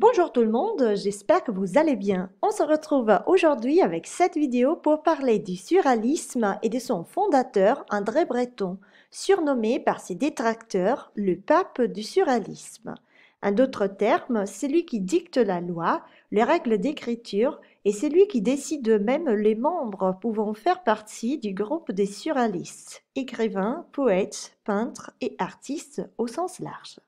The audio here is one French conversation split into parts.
Bonjour tout le monde, j'espère que vous allez bien. On se retrouve aujourd'hui avec cette vidéo pour parler du suralisme et de son fondateur André Breton, surnommé par ses détracteurs le pape du suralisme. En d'autres termes, celui qui dicte la loi, les règles d'écriture et c'est lui qui décide même les membres pouvant faire partie du groupe des suralistes, écrivains, poètes, peintres et artistes au sens large.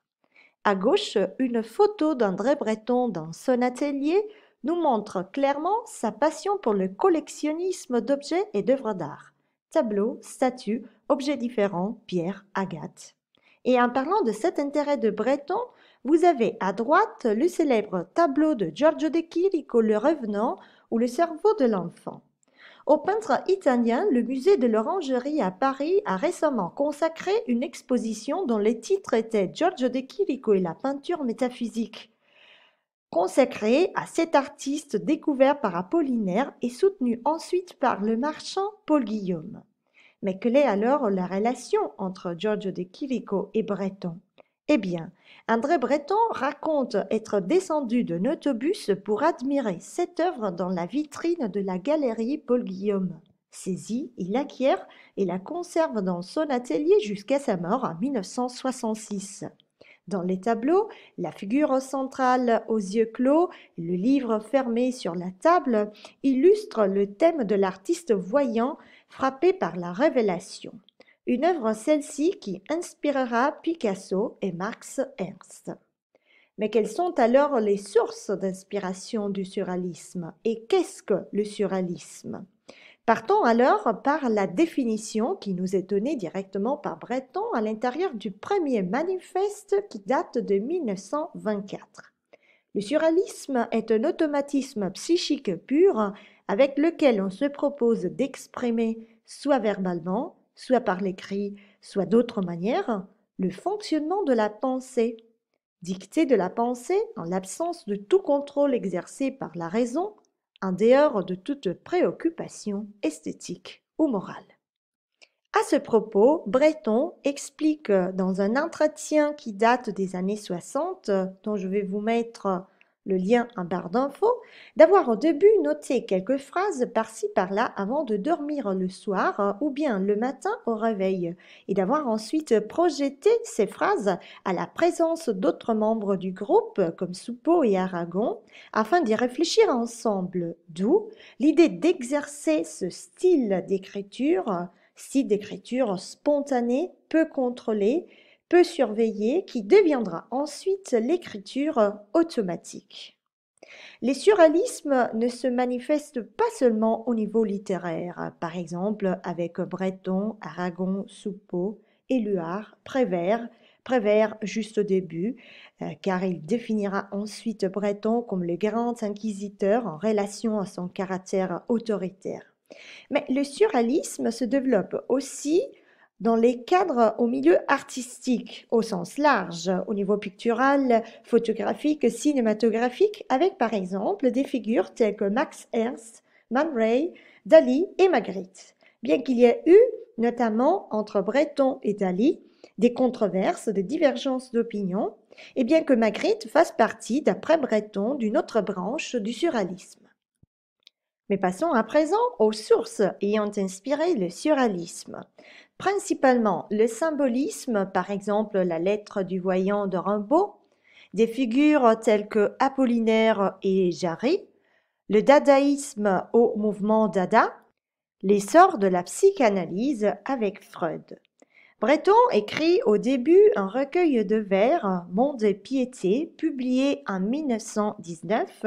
À gauche, une photo d'André Breton dans son atelier nous montre clairement sa passion pour le collectionnisme d'objets et d'œuvres d'art. Tableaux, statues, objets différents, pierres, agates. Et en parlant de cet intérêt de Breton, vous avez à droite le célèbre tableau de Giorgio de Chirico, Le Revenant, ou Le cerveau de l'enfant. Au peintre italien, le musée de l'Orangerie à Paris a récemment consacré une exposition dont les titres étaient Giorgio de Chirico et la peinture métaphysique. Consacrée à cet artiste découvert par Apollinaire et soutenu ensuite par le marchand Paul Guillaume. Mais quelle est alors la relation entre Giorgio de Chirico et Breton eh bien, André Breton raconte être descendu d'un autobus pour admirer cette œuvre dans la vitrine de la galerie Paul Guillaume. Saisi, il acquiert et la conserve dans son atelier jusqu'à sa mort en 1966. Dans les tableaux, la figure centrale aux yeux clos, le livre fermé sur la table, illustrent le thème de l'artiste voyant frappé par la révélation une œuvre celle-ci qui inspirera Picasso et Marx Ernst. Mais quelles sont alors les sources d'inspiration du suralisme et qu'est-ce que le suralisme Partons alors par la définition qui nous est donnée directement par Breton à l'intérieur du premier manifeste qui date de 1924. Le suralisme est un automatisme psychique pur avec lequel on se propose d'exprimer, soit verbalement, soit par l'écrit, soit d'autres manières, le fonctionnement de la pensée. Dictée de la pensée, en l'absence de tout contrôle exercé par la raison, en dehors de toute préoccupation esthétique ou morale. À ce propos, Breton explique dans un entretien qui date des années 60, dont je vais vous mettre le lien en barre d'infos, d'avoir au début noté quelques phrases par-ci par-là avant de dormir le soir euh, ou bien le matin au réveil, et d'avoir ensuite projeté ces phrases à la présence d'autres membres du groupe, comme soupeau et Aragon, afin d'y réfléchir ensemble, d'où l'idée d'exercer ce style d'écriture, style d'écriture spontanée, peu contrôlée, peu surveillée, qui deviendra ensuite l'écriture automatique. Les surréalismes ne se manifestent pas seulement au niveau littéraire, par exemple avec Breton, Aragon, Soupeau, Éluard, Prévert, Prévert juste au début, euh, car il définira ensuite Breton comme le grand inquisiteur en relation à son caractère autoritaire. Mais le surréalisme se développe aussi dans les cadres au milieu artistique, au sens large, au niveau pictural, photographique, cinématographique, avec par exemple des figures telles que Max Ernst, Man Ray, Dali et Magritte. Bien qu'il y ait eu, notamment entre Breton et Dali, des controverses, des divergences d'opinion, et bien que Magritte fasse partie, d'après Breton, d'une autre branche du suralisme. Mais passons à présent aux sources ayant inspiré le suralisme principalement le symbolisme, par exemple la lettre du voyant de Rimbaud, des figures telles que Apollinaire et Jarry, le dadaïsme au mouvement dada, l'essor de la psychanalyse avec Freud. Breton écrit au début un recueil de vers, Monde et Piété, publié en 1919,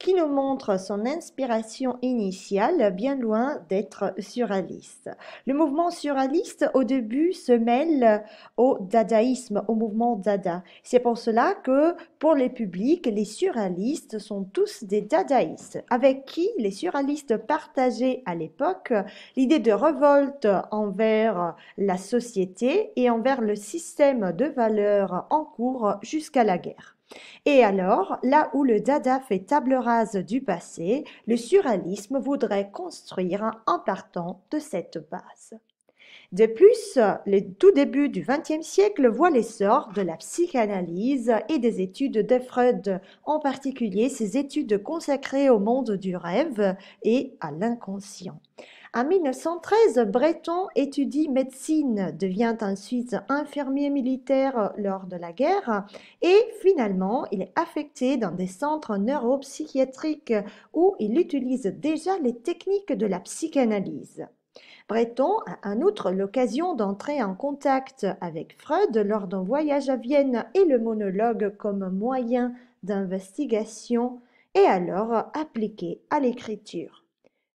qui nous montre son inspiration initiale bien loin d'être suraliste. Le mouvement suraliste au début se mêle au dadaïsme, au mouvement dada. C'est pour cela que pour les publics, les suralistes sont tous des dadaïstes, avec qui les suralistes partageaient à l'époque l'idée de révolte envers la société et envers le système de valeurs en cours jusqu'à la guerre. Et alors, là où le dada fait table rase du passé, le surréalisme voudrait construire en partant de cette base. De plus, le tout début du XXe siècle voit l'essor de la psychanalyse et des études de Freud, en particulier ses études consacrées au monde du rêve et à l'inconscient. En 1913, Breton étudie médecine, devient ensuite infirmier militaire lors de la guerre et finalement il est affecté dans des centres neuropsychiatriques où il utilise déjà les techniques de la psychanalyse. Breton a en outre l'occasion d'entrer en contact avec Freud lors d'un voyage à Vienne et le monologue comme moyen d'investigation est alors appliqué à l'écriture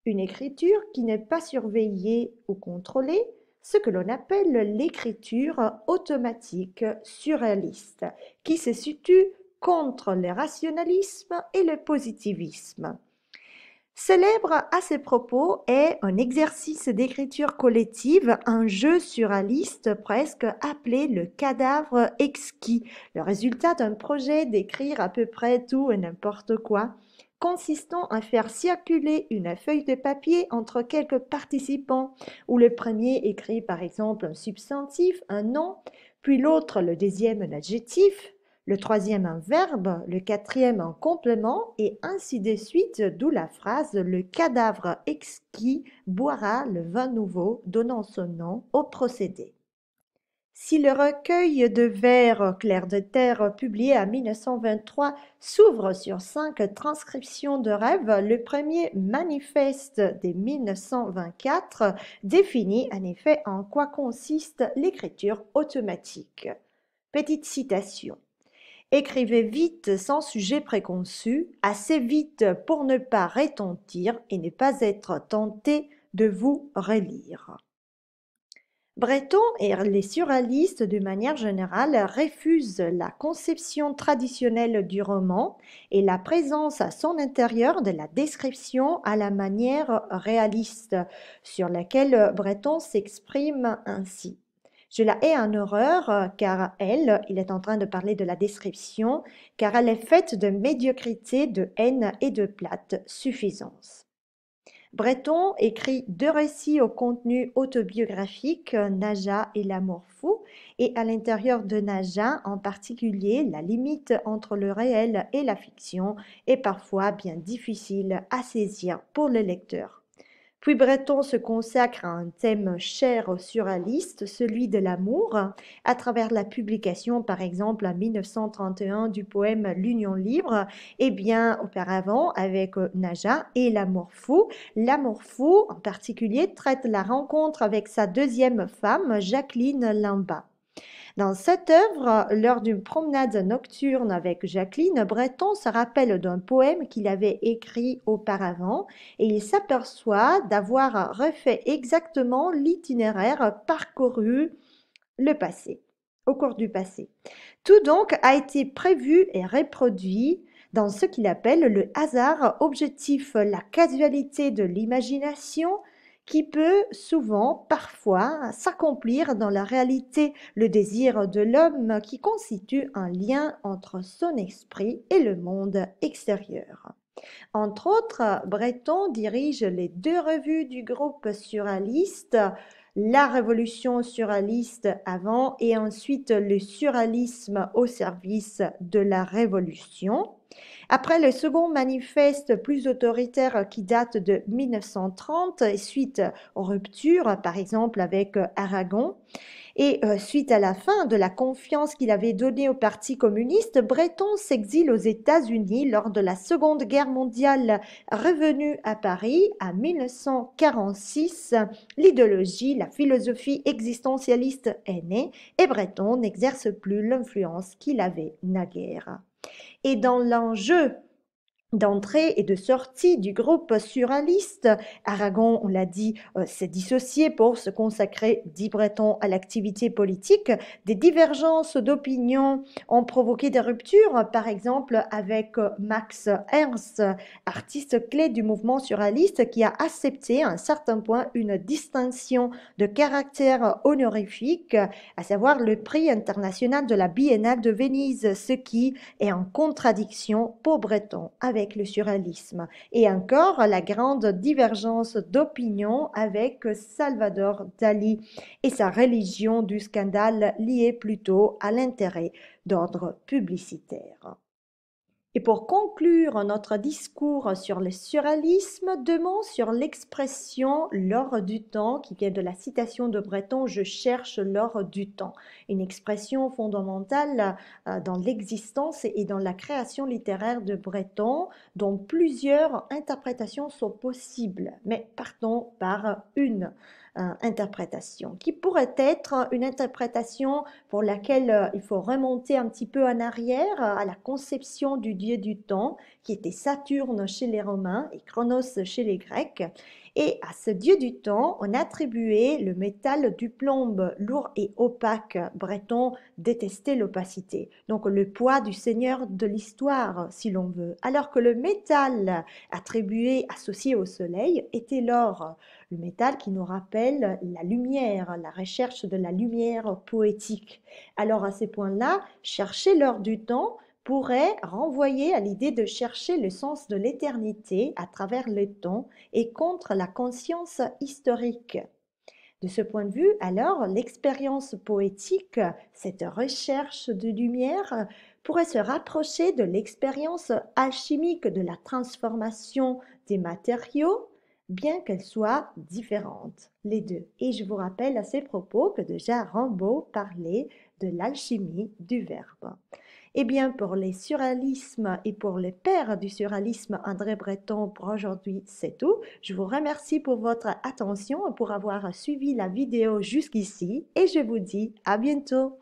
une écriture qui n'est pas surveillée ou contrôlée, ce que l'on appelle l'écriture automatique surréaliste, qui se situe contre le rationalisme et le positivisme. Célèbre à ses propos est un exercice d'écriture collective, un jeu surréaliste presque appelé le cadavre exquis, le résultat d'un projet d'écrire à peu près tout et n'importe quoi consistant à faire circuler une feuille de papier entre quelques participants, où le premier écrit par exemple un substantif, un nom, puis l'autre le deuxième un adjectif, le troisième un verbe, le quatrième un complément, et ainsi de suite, d'où la phrase Le cadavre exquis boira le vin nouveau, donnant son nom au procédé. Si le recueil de vers Clair de terre publié en 1923 s'ouvre sur cinq transcriptions de rêves, le premier manifeste des 1924 définit en effet en quoi consiste l'écriture automatique. Petite citation. Écrivez vite sans sujet préconçu, assez vite pour ne pas rétentir et ne pas être tenté de vous relire. Breton et les surréalistes de manière générale refusent la conception traditionnelle du roman et la présence à son intérieur de la description à la manière réaliste sur laquelle Breton s'exprime ainsi. Je la hais en horreur car elle, il est en train de parler de la description, car elle est faite de médiocrité, de haine et de plate suffisance. Breton écrit deux récits au contenu autobiographique, Naja et l'amour fou, et à l'intérieur de Naja, en particulier, la limite entre le réel et la fiction est parfois bien difficile à saisir pour le lecteur. Puis Breton se consacre à un thème cher sur la liste, celui de l'amour, à travers la publication par exemple en 1931 du poème L'Union libre, et eh bien auparavant avec euh, Naja et l'amour fou. L'amour fou en particulier traite la rencontre avec sa deuxième femme, Jacqueline Lamba. Dans cette œuvre, lors d'une promenade nocturne avec Jacqueline, Breton se rappelle d'un poème qu'il avait écrit auparavant et il s'aperçoit d'avoir refait exactement l'itinéraire parcouru le passé, au cours du passé. Tout donc a été prévu et reproduit dans ce qu'il appelle le hasard objectif, la casualité de l'imagination, qui peut souvent, parfois, s'accomplir dans la réalité, le désir de l'homme qui constitue un lien entre son esprit et le monde extérieur. Entre autres, Breton dirige les deux revues du groupe suraliste, la révolution suraliste avant et ensuite le suralisme au service de la révolution. Après le second manifeste plus autoritaire qui date de 1930 suite aux ruptures, par exemple avec euh, Aragon, et euh, suite à la fin de la confiance qu'il avait donnée au Parti communiste, Breton s'exile aux États-Unis lors de la Seconde Guerre mondiale. Revenu à Paris en 1946, l'idéologie, la philosophie existentialiste est née et Breton n'exerce plus l'influence qu'il avait naguère et dans l'enjeu d'entrée et de sortie du groupe suraliste. Aragon, on l'a dit, euh, s'est dissocié pour se consacrer, dit Breton, à l'activité politique. Des divergences d'opinion ont provoqué des ruptures, par exemple avec euh, Max Ernst, artiste clé du mouvement suraliste qui a accepté à un certain point une distinction de caractère honorifique, à savoir le prix international de la Biennale de Venise, ce qui est en contradiction pour Breton avec le surréalisme et encore la grande divergence d'opinion avec Salvador Dali et sa religion du scandale liée plutôt à l'intérêt d'ordre publicitaire. Et pour conclure notre discours sur le surréalisme, deux sur l'expression l'or du temps qui vient de la citation de Breton Je cherche l'or du temps, une expression fondamentale euh, dans l'existence et dans la création littéraire de Breton dont plusieurs interprétations sont possibles, mais partons par une. Euh, interprétation, qui pourrait être une interprétation pour laquelle euh, il faut remonter un petit peu en arrière euh, à la conception du dieu du temps, qui était Saturne chez les Romains et Chronos chez les Grecs, et à ce dieu du temps, on attribuait le métal du plomb lourd et opaque. Breton détestait l'opacité, donc le poids du seigneur de l'histoire, si l'on veut. Alors que le métal attribué, associé au soleil, était l'or, le métal qui nous rappelle la lumière, la recherche de la lumière poétique. Alors à ces points-là, chercher l'or du temps, pourrait renvoyer à l'idée de chercher le sens de l'éternité à travers le temps et contre la conscience historique. De ce point de vue, alors, l'expérience poétique, cette recherche de lumière, pourrait se rapprocher de l'expérience alchimique de la transformation des matériaux, bien qu'elles soient différentes les deux. Et je vous rappelle à ces propos que déjà Rimbaud parlait de l'alchimie du verbe. Eh bien, pour les suralismes et pour les pères du suralisme, André Breton, pour aujourd'hui, c'est tout. Je vous remercie pour votre attention pour avoir suivi la vidéo jusqu'ici et je vous dis à bientôt.